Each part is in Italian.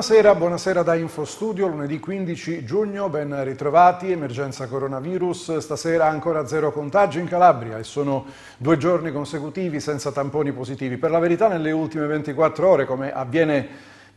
Buonasera, buonasera da Infostudio, lunedì 15 giugno, ben ritrovati, emergenza coronavirus, stasera ancora zero contagi in Calabria e sono due giorni consecutivi senza tamponi positivi. Per la verità nelle ultime 24 ore, come avviene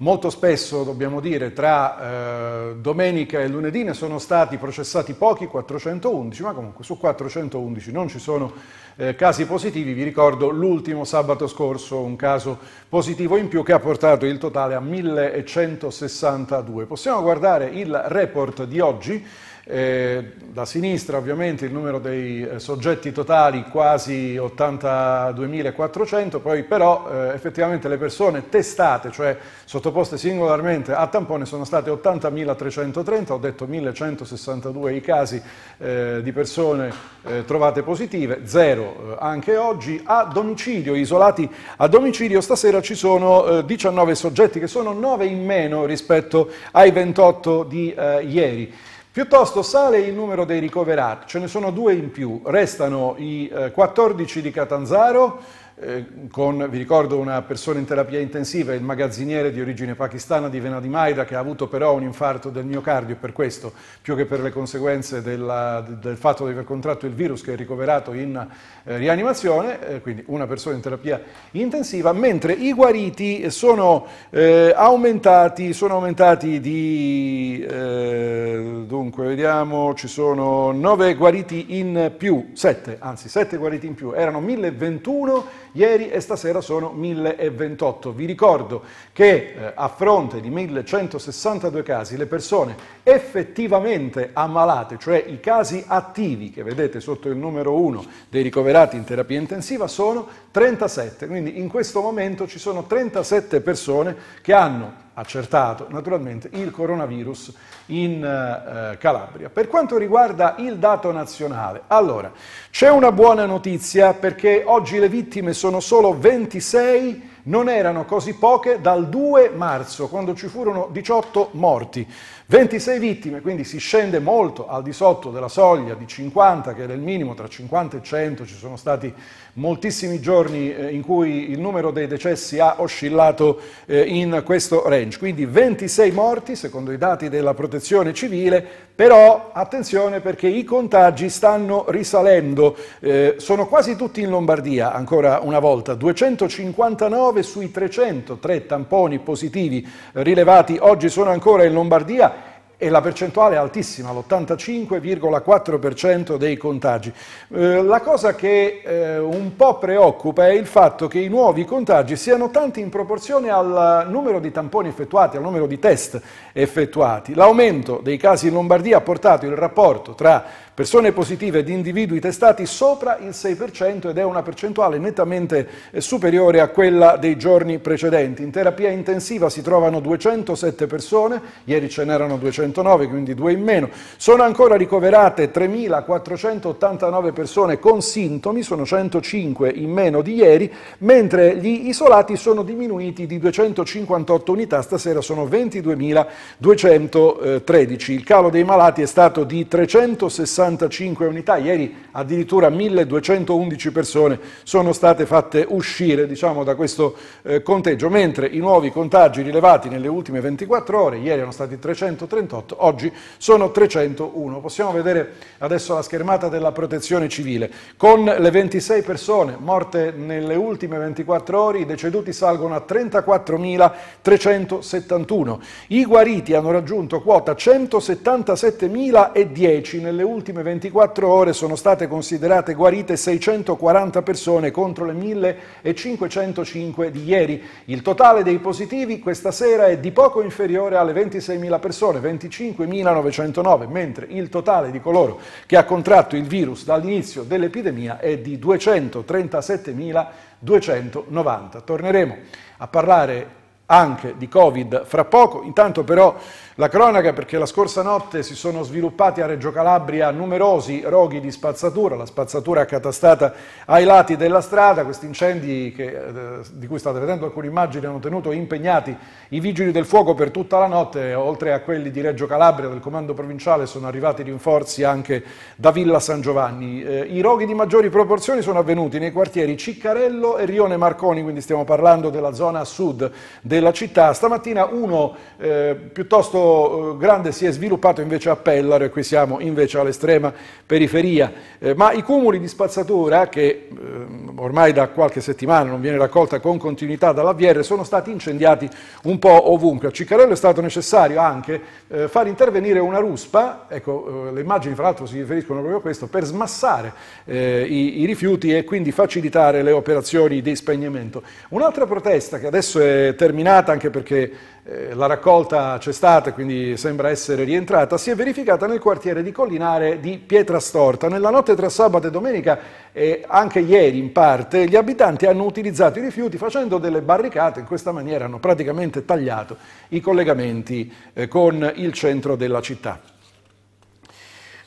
Molto spesso, dobbiamo dire, tra eh, domenica e lunedì ne sono stati processati pochi, 411, ma comunque su 411 non ci sono eh, casi positivi. Vi ricordo l'ultimo sabato scorso un caso positivo in più che ha portato il totale a 1162. Possiamo guardare il report di oggi. Eh, da sinistra ovviamente il numero dei eh, soggetti totali quasi 82.400, poi però eh, effettivamente le persone testate, cioè sottoposte singolarmente a tampone, sono state 80.330, ho detto 1.162 i casi eh, di persone eh, trovate positive, zero anche oggi, a domicilio, isolati a domicilio, stasera ci sono 19 soggetti che sono 9 in meno rispetto ai 28 di ieri. Piuttosto sale il numero dei ricoverati, ce ne sono due in più, restano i 14 eh, di Catanzaro eh, con, vi ricordo, una persona in terapia intensiva, il magazziniere di origine pakistana di Vena di Maida, che ha avuto però un infarto del miocardio per questo, più che per le conseguenze della, del fatto di aver contratto il virus che è ricoverato in eh, rianimazione, eh, quindi una persona in terapia intensiva, mentre i guariti sono, eh, aumentati, sono aumentati, di, eh, dunque vediamo, ci sono 9 guariti in più, 7, anzi 7 guariti in più, erano 1021 ieri e stasera sono 1028. Vi ricordo che eh, a fronte di 1162 casi le persone effettivamente ammalate, cioè i casi attivi che vedete sotto il numero 1 dei ricoverati in terapia intensiva sono 37, quindi in questo momento ci sono 37 persone che hanno accertato naturalmente il coronavirus in eh, Calabria. Per quanto riguarda il dato nazionale, allora c'è una buona notizia perché oggi le vittime sono solo 26, non erano così poche dal 2 marzo quando ci furono 18 morti. 26 vittime, quindi si scende molto al di sotto della soglia di 50, che era il minimo, tra 50 e 100, ci sono stati moltissimi giorni eh, in cui il numero dei decessi ha oscillato eh, in questo range, quindi 26 morti secondo i dati della protezione civile, però attenzione perché i contagi stanno risalendo, eh, sono quasi tutti in Lombardia ancora una volta, 259 sui 303 tamponi positivi rilevati oggi sono ancora in Lombardia, e la percentuale è altissima, l'85,4% dei contagi. Eh, la cosa che eh, un po' preoccupa è il fatto che i nuovi contagi siano tanti in proporzione al numero di tamponi effettuati, al numero di test effettuati. L'aumento dei casi in Lombardia ha portato il rapporto tra persone positive di individui testati sopra il 6% ed è una percentuale nettamente eh, superiore a quella dei giorni precedenti. In terapia intensiva si trovano 207 persone, ieri ce n'erano 209, quindi due in meno. Sono ancora ricoverate 3.489 persone con sintomi, sono 105 in meno di ieri, mentre gli isolati sono diminuiti di 258 unità, stasera sono 22.213. Il calo dei malati è stato di 360 65 unità, ieri addirittura 1211 persone sono state fatte uscire diciamo, da questo eh, conteggio, mentre i nuovi contagi rilevati nelle ultime 24 ore, ieri erano stati 338, oggi sono 301. Possiamo vedere adesso la schermata della protezione civile, con le 26 persone morte nelle ultime 24 ore, i deceduti salgono a 34.371, i guariti hanno raggiunto quota 177.010 nelle ultime ultime 24 ore sono state considerate guarite 640 persone contro le 1505 di ieri. Il totale dei positivi questa sera è di poco inferiore alle 26.000 persone, 25.909, mentre il totale di coloro che ha contratto il virus dall'inizio dell'epidemia è di 237.290. Torneremo a parlare anche di Covid fra poco. Intanto però la cronaca perché la scorsa notte si sono sviluppati a Reggio Calabria numerosi roghi di spazzatura, la spazzatura accatastata ai lati della strada, questi incendi che, eh, di cui state vedendo alcune immagini hanno tenuto impegnati i vigili del fuoco per tutta la notte, oltre a quelli di Reggio Calabria del comando provinciale sono arrivati rinforzi anche da Villa San Giovanni. Eh, I roghi di maggiori proporzioni sono avvenuti nei quartieri Ciccarello e Rione Marconi, quindi stiamo parlando della zona sud della città. Stamattina uno eh, piuttosto eh, grande si è sviluppato invece a Pellaro e qui siamo invece all'estrema periferia, eh, ma i cumuli di spazzatura che ehm, ormai da qualche settimana non viene raccolta con continuità dall'AVR sono stati incendiati un po' ovunque. A Ciccarello è stato necessario anche eh, far intervenire una ruspa, ecco eh, le immagini fra l'altro si riferiscono proprio a questo, per smassare eh, i, i rifiuti e quindi facilitare le operazioni di spegnimento. Un'altra protesta che adesso è terminata contaminata anche perché eh, la raccolta c'è stata e quindi sembra essere rientrata, si è verificata nel quartiere di Collinare di Pietra Storta. Nella notte tra sabato e domenica e anche ieri in parte gli abitanti hanno utilizzato i rifiuti facendo delle barricate, in questa maniera hanno praticamente tagliato i collegamenti eh, con il centro della città.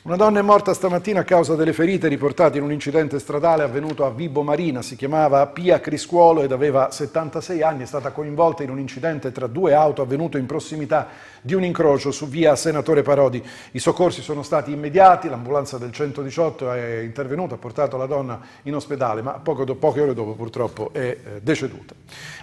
Una donna è morta stamattina a causa delle ferite riportate in un incidente stradale avvenuto a Vibo Marina, si chiamava Pia Criscuolo ed aveva 76 anni, è stata coinvolta in un incidente tra due auto avvenuto in prossimità di un incrocio su via Senatore Parodi. I soccorsi sono stati immediati, l'ambulanza del 118 è intervenuta, ha portato la donna in ospedale, ma do, poche ore dopo purtroppo è eh, deceduta.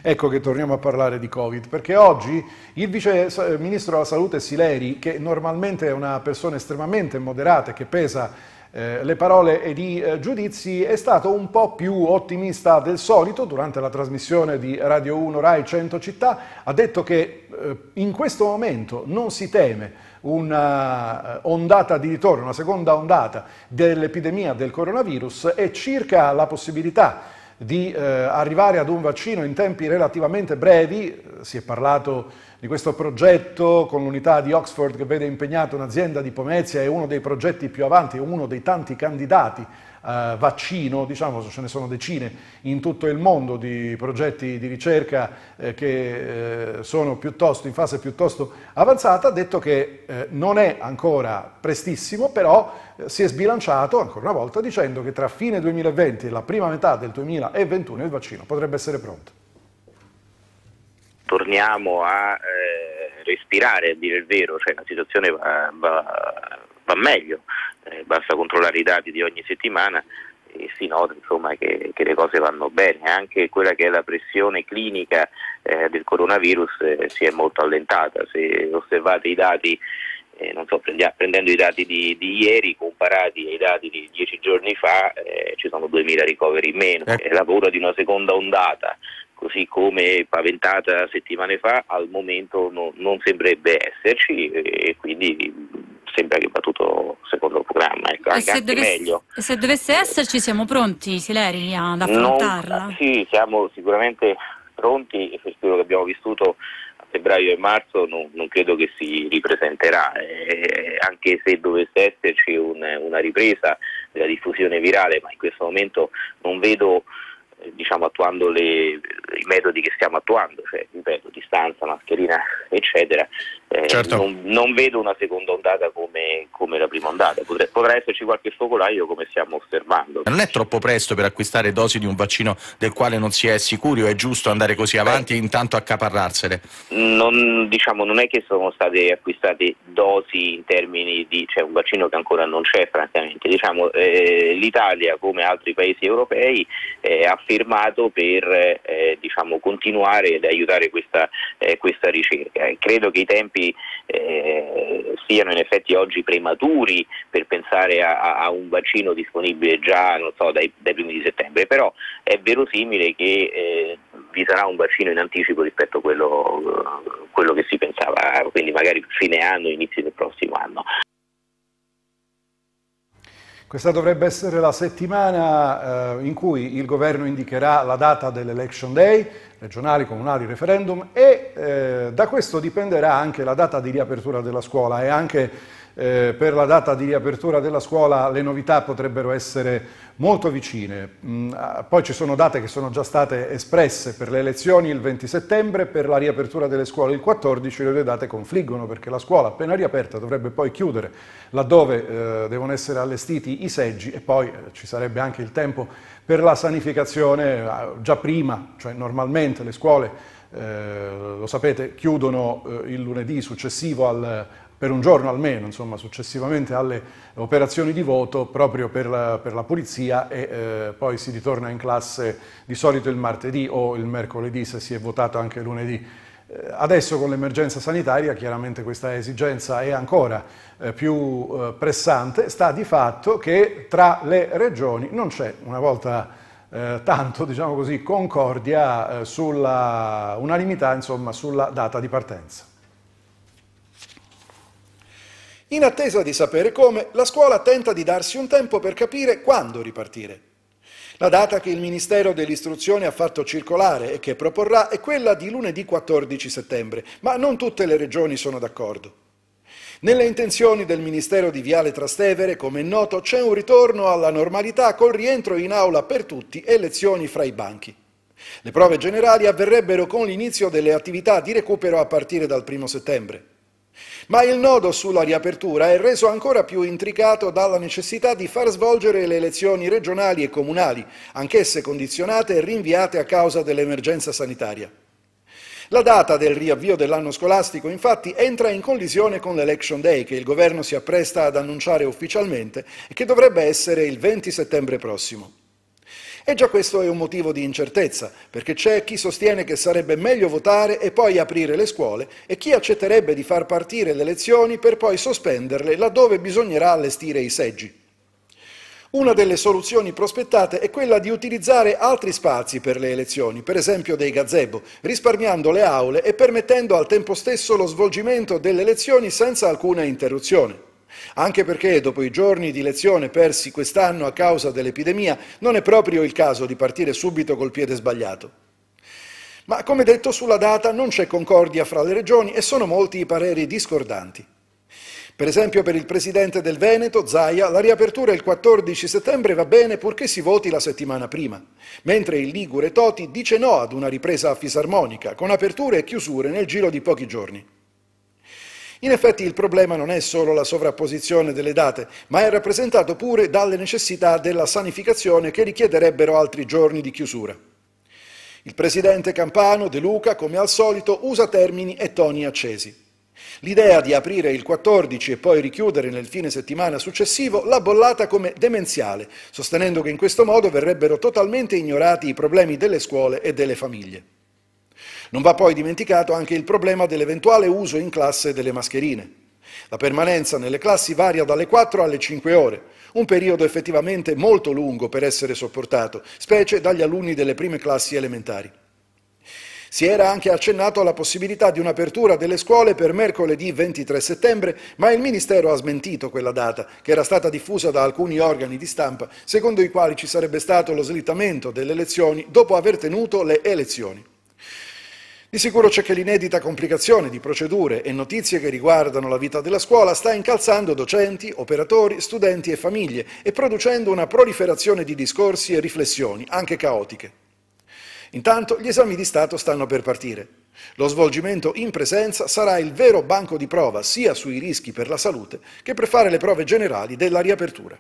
Ecco che torniamo a parlare di Covid, perché oggi il vice ministro della salute Sileri, che normalmente è una persona estremamente moderata, virate che pesa eh, le parole e i eh, giudizi, è stato un po' più ottimista del solito durante la trasmissione di Radio 1 Rai 100 Città, ha detto che eh, in questo momento non si teme una eh, ondata di ritorno, una seconda ondata dell'epidemia del coronavirus e circa la possibilità di eh, arrivare ad un vaccino in tempi relativamente brevi, si è parlato di questo progetto con l'unità di Oxford che vede impegnata un'azienda di Pomezia, è uno dei progetti più avanti, uno dei tanti candidati eh, vaccino, diciamo ce ne sono decine in tutto il mondo di progetti di ricerca eh, che eh, sono piuttosto in fase piuttosto avanzata, ha detto che eh, non è ancora prestissimo, però eh, si è sbilanciato ancora una volta dicendo che tra fine 2020 e la prima metà del 2021 il vaccino potrebbe essere pronto. Torniamo a respirare, a dire il vero, cioè la situazione va, va, va meglio basta controllare i dati di ogni settimana e si nota insomma, che, che, le cose vanno bene, anche quella che è la pressione clinica eh, del coronavirus eh, si è molto allentata, se osservate i dati, eh, so, prendendo i dati di, di, ieri comparati ai dati di dieci giorni fa eh, ci sono 2.000 ricoveri in meno, ecco. è la paura di una seconda ondata, così come paventata settimane fa al momento no, non sembrerebbe esserci e quindi sempre ribattuto secondo il programma, ecco, e se dovesse, meglio. Eh, e se dovesse esserci siamo pronti, Sileri, ad affrontarla? Non, sì, siamo sicuramente pronti per quello che abbiamo vissuto a febbraio e marzo non, non credo che si ripresenterà, eh, anche se dovesse esserci un, una ripresa della diffusione virale, ma in questo momento non vedo eh, diciamo, attuando le, i metodi che stiamo attuando, cioè ripeto, distanza, mascherina, eccetera, eh, certo. non, non, vedo una seconda ondata come, come la prima ondata, Potre, potrà esserci qualche focolaio come stiamo osservando. Non è troppo presto per acquistare dosi di un vaccino del quale non si è sicuri o è giusto andare così avanti Beh, e intanto accaparrarsele? Non, diciamo, non è che sono state acquistate dosi in termini di cioè un vaccino che ancora non c'è francamente. Diciamo, eh, L'Italia come altri paesi europei eh, ha firmato per eh, diciamo, continuare ad aiutare questa eh, questa ricerca. E credo che i tempi eh, siano in effetti oggi prematuri per pensare a, a un vaccino disponibile già so, dai, dai, primi di settembre, però è verosimile che eh, vi sarà un vaccino in anticipo rispetto a quello, quello che si pensava, quindi magari fine anno, inizio del prossimo anno. Questa dovrebbe essere la settimana eh, in cui il governo indicherà la data dell'election day, regionali, comunali, referendum e eh, da questo dipenderà anche la data di riapertura della scuola e anche eh, per la data di riapertura della scuola le novità potrebbero essere molto vicine. Mm, ah, poi ci sono date che sono già state espresse per le elezioni il 20 settembre, per la riapertura delle scuole il 14, le due date confliggono perché la scuola appena riaperta dovrebbe poi chiudere laddove eh, devono essere allestiti i seggi e poi eh, ci sarebbe anche il tempo per la sanificazione eh, già prima, cioè normalmente le scuole eh, lo sapete, chiudono eh, il lunedì successivo al, per un giorno almeno, insomma, successivamente alle operazioni di voto proprio per la, per la polizia e eh, poi si ritorna in classe di solito il martedì o il mercoledì se si è votato anche lunedì. Eh, adesso con l'emergenza sanitaria chiaramente questa esigenza è ancora eh, più eh, pressante, sta di fatto che tra le regioni non c'è una volta eh, tanto diciamo così, concordia eh, sulla unanimità insomma, sulla data di partenza. In attesa di sapere come, la scuola tenta di darsi un tempo per capire quando ripartire. La data che il Ministero dell'Istruzione ha fatto circolare e che proporrà è quella di lunedì 14 settembre, ma non tutte le regioni sono d'accordo. Nelle intenzioni del Ministero di Viale Trastevere, come è noto, c'è un ritorno alla normalità col rientro in aula per tutti e lezioni fra i banchi. Le prove generali avverrebbero con l'inizio delle attività di recupero a partire dal 1 settembre. Ma il nodo sulla riapertura è reso ancora più intricato dalla necessità di far svolgere le elezioni regionali e comunali, anch'esse condizionate e rinviate a causa dell'emergenza sanitaria. La data del riavvio dell'anno scolastico infatti entra in collisione con l'Election Day che il governo si appresta ad annunciare ufficialmente e che dovrebbe essere il 20 settembre prossimo. E già questo è un motivo di incertezza, perché c'è chi sostiene che sarebbe meglio votare e poi aprire le scuole e chi accetterebbe di far partire le lezioni per poi sospenderle laddove bisognerà allestire i seggi. Una delle soluzioni prospettate è quella di utilizzare altri spazi per le elezioni, per esempio dei gazebo, risparmiando le aule e permettendo al tempo stesso lo svolgimento delle elezioni senza alcuna interruzione anche perché dopo i giorni di lezione persi quest'anno a causa dell'epidemia non è proprio il caso di partire subito col piede sbagliato. Ma come detto sulla data non c'è concordia fra le regioni e sono molti i pareri discordanti. Per esempio per il presidente del Veneto, Zaia, la riapertura il 14 settembre va bene purché si voti la settimana prima, mentre il Ligure Toti dice no ad una ripresa a fisarmonica, con aperture e chiusure nel giro di pochi giorni. In effetti il problema non è solo la sovrapposizione delle date, ma è rappresentato pure dalle necessità della sanificazione che richiederebbero altri giorni di chiusura. Il presidente Campano, De Luca, come al solito, usa termini e toni accesi. L'idea di aprire il 14 e poi richiudere nel fine settimana successivo l'ha bollata come demenziale, sostenendo che in questo modo verrebbero totalmente ignorati i problemi delle scuole e delle famiglie. Non va poi dimenticato anche il problema dell'eventuale uso in classe delle mascherine. La permanenza nelle classi varia dalle 4 alle 5 ore, un periodo effettivamente molto lungo per essere sopportato, specie dagli alunni delle prime classi elementari. Si era anche accennato alla possibilità di un'apertura delle scuole per mercoledì 23 settembre, ma il Ministero ha smentito quella data, che era stata diffusa da alcuni organi di stampa, secondo i quali ci sarebbe stato lo slittamento delle elezioni dopo aver tenuto le elezioni. Di sicuro c'è che l'inedita complicazione di procedure e notizie che riguardano la vita della scuola sta incalzando docenti, operatori, studenti e famiglie e producendo una proliferazione di discorsi e riflessioni, anche caotiche. Intanto gli esami di Stato stanno per partire. Lo svolgimento in presenza sarà il vero banco di prova sia sui rischi per la salute che per fare le prove generali della riapertura.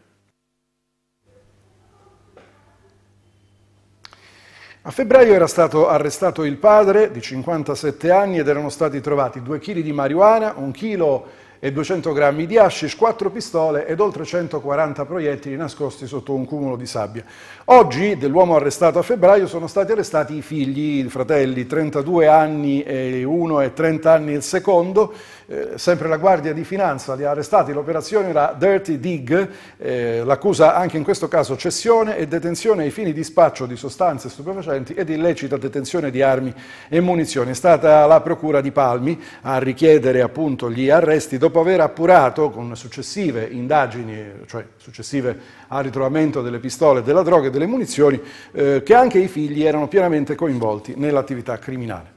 A febbraio era stato arrestato il padre di 57 anni ed erano stati trovati 2 kg di marijuana, 1 kg e 200 grammi di hashish, 4 pistole ed oltre 140 proiettili nascosti sotto un cumulo di sabbia. Oggi, dell'uomo arrestato a febbraio, sono stati arrestati i figli, i fratelli, 32 anni e uno e 30 anni il secondo, eh, sempre la Guardia di Finanza li ha arrestati, l'operazione era Dirty Dig, eh, l'accusa anche in questo caso cessione e detenzione ai fini di spaccio di sostanze stupefacenti ed illecita detenzione di armi e munizioni. È stata la Procura di Palmi a richiedere appunto gli arresti dopo aver appurato con successive indagini, cioè successive al ritrovamento delle pistole, della droga e delle munizioni, eh, che anche i figli erano pienamente coinvolti nell'attività criminale.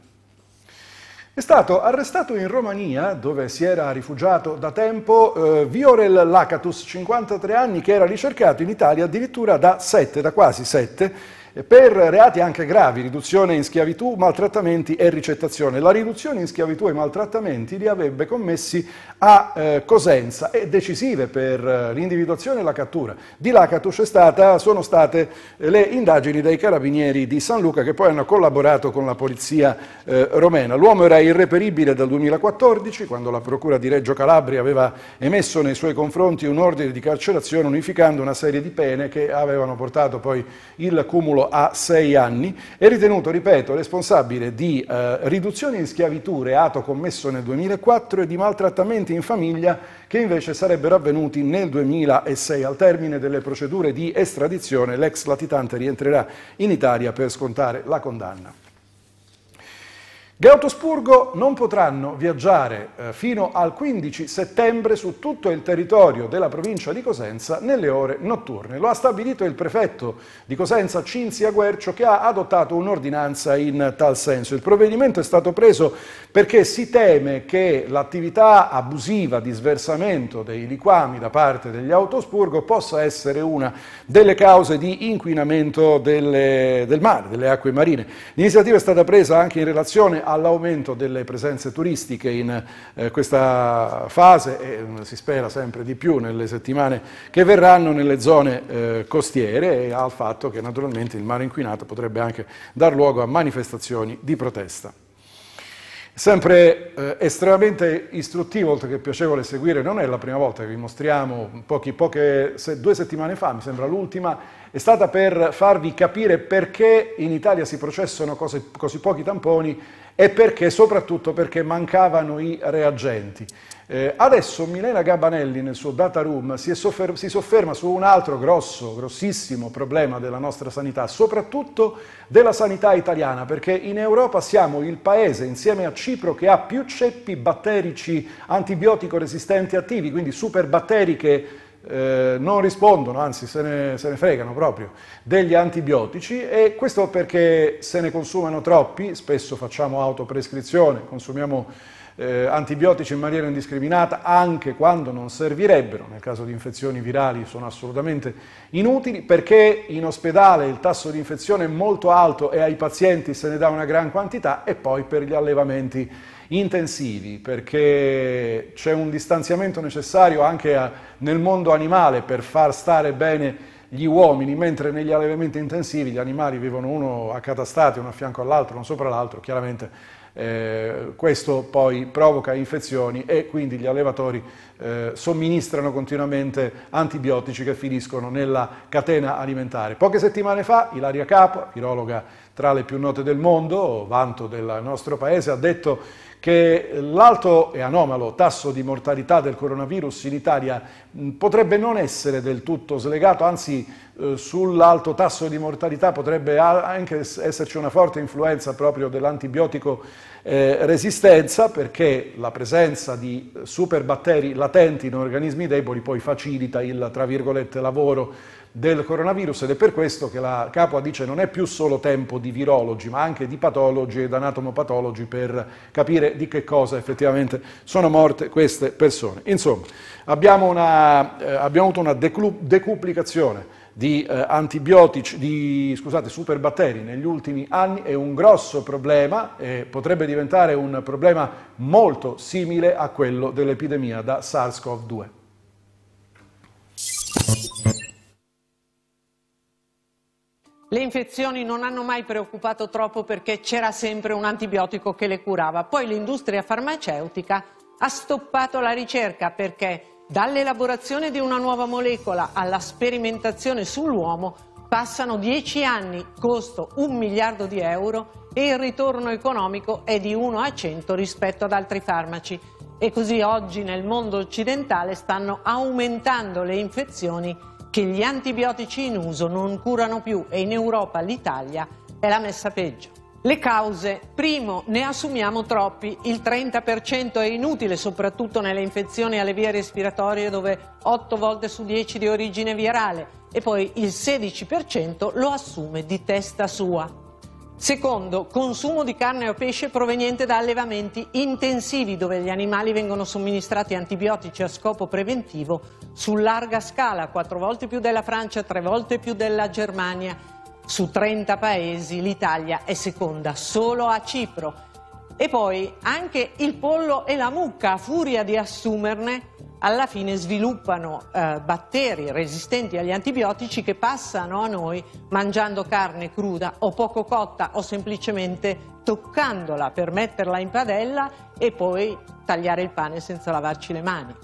È stato arrestato in Romania, dove si era rifugiato da tempo, eh, Viorel Lacatus, 53 anni, che era ricercato in Italia addirittura da 7, da quasi 7 per reati anche gravi, riduzione in schiavitù, maltrattamenti e ricettazione. La riduzione in schiavitù e maltrattamenti li avrebbe commessi a eh, Cosenza e decisive per eh, l'individuazione e la cattura. Di là Catuccio stata, sono state eh, le indagini dei carabinieri di San Luca che poi hanno collaborato con la polizia eh, romena. L'uomo era irreperibile dal 2014 quando la procura di Reggio Calabria aveva emesso nei suoi confronti un ordine di carcerazione unificando una serie di pene che avevano portato poi il cumulo a sei anni, è ritenuto, ripeto, responsabile di eh, riduzione in schiavitù, reato commesso nel 2004, e di maltrattamenti in famiglia che invece sarebbero avvenuti nel 2006. Al termine delle procedure di estradizione l'ex latitante rientrerà in Italia per scontare la condanna. Autospurgo non potranno viaggiare eh, fino al 15 settembre su tutto il territorio della provincia di Cosenza nelle ore notturne. Lo ha stabilito il prefetto di Cosenza Cinzia Guercio che ha adottato un'ordinanza in tal senso. Il provvedimento è stato preso perché si teme che l'attività abusiva di sversamento dei liquami da parte degli autospurgo possa essere una delle cause di inquinamento delle, del mare, delle acque marine. L'iniziativa è stata presa anche in relazione all'aumento delle presenze turistiche in eh, questa fase e mm, si spera sempre di più nelle settimane che verranno nelle zone eh, costiere e al fatto che naturalmente il mare inquinato potrebbe anche dar luogo a manifestazioni di protesta. Sempre eh, estremamente istruttivo, oltre che piacevole seguire, non è la prima volta che vi mostriamo, pochi, poche, se, due settimane fa, mi sembra l'ultima, è stata per farvi capire perché in Italia si processano cose, così pochi tamponi e perché? Soprattutto perché mancavano i reagenti. Eh, adesso Milena Gabanelli nel suo data room si, soffer si, sofferma su un altro grosso, grossissimo problema della nostra sanità, soprattutto della sanità italiana, perché in Europa siamo il paese insieme a Cipro che ha più ceppi batterici antibiotico resistenti attivi, quindi superbatteriche che eh, non rispondono, anzi se ne, se ne, fregano proprio, degli antibiotici e questo perché se ne consumano troppi, spesso facciamo autoprescrizione, consumiamo eh, antibiotici in maniera indiscriminata anche quando non servirebbero, nel caso di infezioni virali sono assolutamente inutili perché in ospedale il tasso di infezione è molto alto e ai pazienti se ne dà una gran quantità e poi per gli allevamenti intensivi perché c'è un distanziamento necessario anche a, nel mondo animale per far stare bene gli uomini, mentre negli allevamenti intensivi gli animali vivono uno accatastati, uno a fianco all'altro, uno sopra l'altro, chiaramente eh, questo poi provoca infezioni e quindi gli allevatori eh, somministrano continuamente antibiotici che finiscono nella catena alimentare. Poche settimane fa Ilaria Capo, virologa tra le più note del mondo, vanto del nostro paese, ha detto che l'alto e anomalo tasso di mortalità del coronavirus in Italia mm, potrebbe non essere del tutto slegato, anzi eh, sull'alto tasso di mortalità potrebbe anche esserci una forte influenza proprio dell'antibiotico eh, resistenza perché la presenza di superbatteri latenti in organismi deboli poi facilita il lavoro del coronavirus ed è per questo che la Capua dice non è più solo tempo di virologi ma anche di patologi ed anatomopatologi per capire di che cosa effettivamente sono morte queste persone. Insomma, abbiamo, una, eh, abbiamo avuto una decuplicazione di eh, antibiotici, di scusate, superbatteri negli ultimi anni è un grosso problema e potrebbe diventare un problema molto simile a quello dell'epidemia da SARS-CoV-2. Le infezioni non hanno mai preoccupato troppo perché c'era sempre un antibiotico che le curava. Poi l'industria farmaceutica ha stoppato la ricerca perché dall'elaborazione di una nuova molecola alla sperimentazione sull'uomo passano dieci anni, costo un miliardo di euro e il ritorno economico è di 1 a 100 rispetto ad altri farmaci. E così oggi nel mondo occidentale stanno aumentando le infezioni che gli antibiotici in uso non curano più e in Europa l'Italia è la messa peggio. Le cause. Primo, ne assumiamo troppi. Il 30% è inutile, soprattutto nelle infezioni alle vie respiratorie dove 8 volte su 10 di origine virale e poi il 16% lo assume di testa sua. Secondo, consumo di carne o pesce proveniente da allevamenti intensivi dove gli animali vengono somministrati antibiotici a scopo preventivo su larga scala, quattro volte più della Francia, tre volte più della Germania. Su 30 paesi l'Italia è seconda solo a Cipro. E poi anche il pollo e la mucca, a furia di assumerne, alla fine sviluppano eh, batteri resistenti agli antibiotici che passano a noi mangiando carne cruda o poco cotta o semplicemente toccandola per metterla in padella e poi tagliare il pane senza lavarci le mani.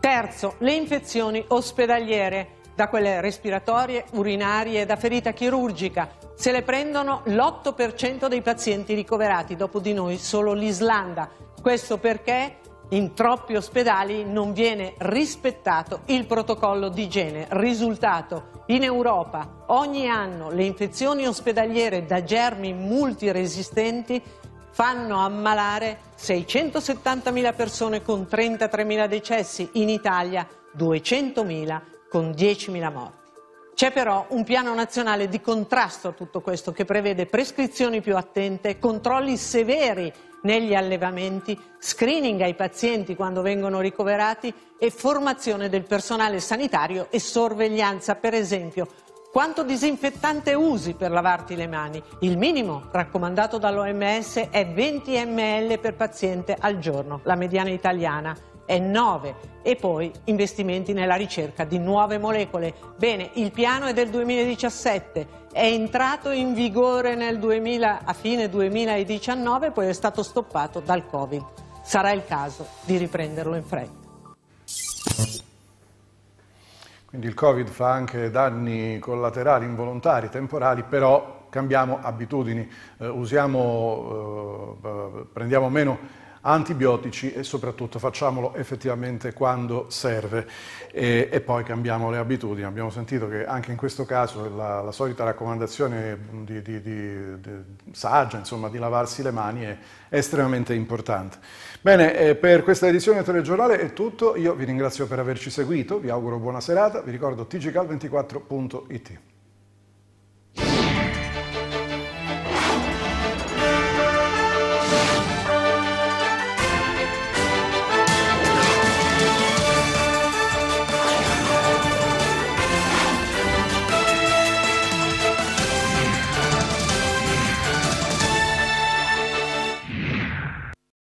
Terzo, le infezioni ospedaliere, da quelle respiratorie, urinarie, da ferita chirurgica. Se le prendono l'8% dei pazienti ricoverati, dopo di noi solo l'Islanda. Questo perché in troppi ospedali non viene rispettato il protocollo di igiene. Risultato, in Europa ogni anno le infezioni ospedaliere da germi multiresistenti fanno ammalare 670.000 persone con 33.000 decessi, in Italia 200.000 con 10.000 morti. C'è però un piano nazionale di contrasto a tutto questo che prevede prescrizioni più attente, controlli severi negli allevamenti, screening ai pazienti quando vengono ricoverati e formazione del personale sanitario e sorveglianza, per esempio. Quanto disinfettante usi per lavarti le mani? Il minimo raccomandato dall'OMS è 20 ml per paziente al giorno, la mediana italiana. E9 e poi investimenti nella ricerca di nuove molecole. Bene, il piano è del 2017, è entrato in vigore 2000, a fine 2019, poi è stato stoppato dal Covid. Sarà il caso di riprenderlo in fretta. Quindi il Covid fa anche danni collaterali, involontari, temporali, però cambiamo abitudini, eh, usiamo, eh, eh prendiamo meno antibiotici e soprattutto facciamolo effettivamente quando serve e, e poi cambiamo le abitudini. Abbiamo sentito che anche in questo caso la, la solita raccomandazione di, di, di, saggia, insomma, di lavarsi le mani è, estremamente importante. Bene, eh, per questa edizione del telegiornale è tutto, io vi ringrazio per averci seguito, vi auguro buona serata, vi ricordo tgcal24.it.